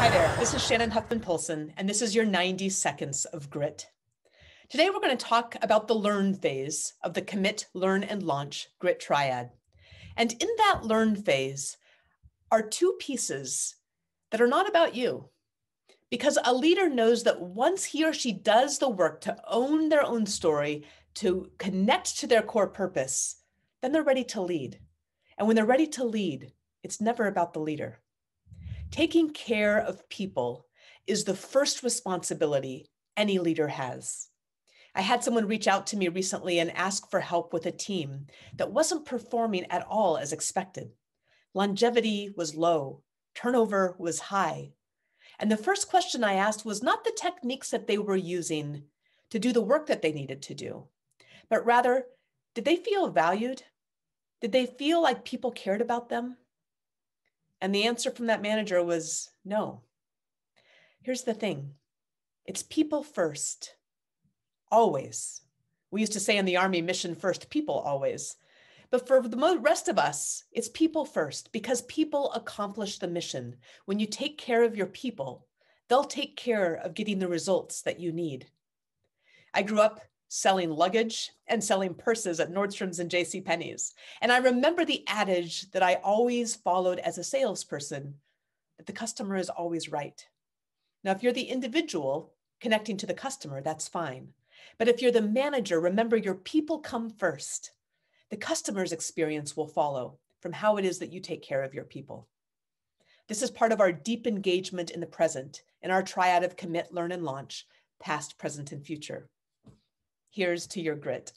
Hi there. This is Shannon Huffman Polson, and this is your 90 seconds of grit. Today, we're going to talk about the learn phase of the commit, learn, and launch grit triad. And in that learn phase are two pieces that are not about you. Because a leader knows that once he or she does the work to own their own story, to connect to their core purpose, then they're ready to lead. And when they're ready to lead, it's never about the leader. Taking care of people is the first responsibility any leader has. I had someone reach out to me recently and ask for help with a team that wasn't performing at all as expected. Longevity was low, turnover was high. And the first question I asked was not the techniques that they were using to do the work that they needed to do, but rather, did they feel valued? Did they feel like people cared about them? And the answer from that manager was no. Here's the thing it's people first, always. We used to say in the Army, mission first, people always. But for the rest of us, it's people first because people accomplish the mission. When you take care of your people, they'll take care of getting the results that you need. I grew up selling luggage and selling purses at Nordstrom's and J.C. Penney's. And I remember the adage that I always followed as a salesperson that the customer is always right. Now, if you're the individual connecting to the customer, that's fine. But if you're the manager, remember your people come first. The customer's experience will follow from how it is that you take care of your people. This is part of our deep engagement in the present in our triad of commit, learn, and launch, past, present, and future here's to your grit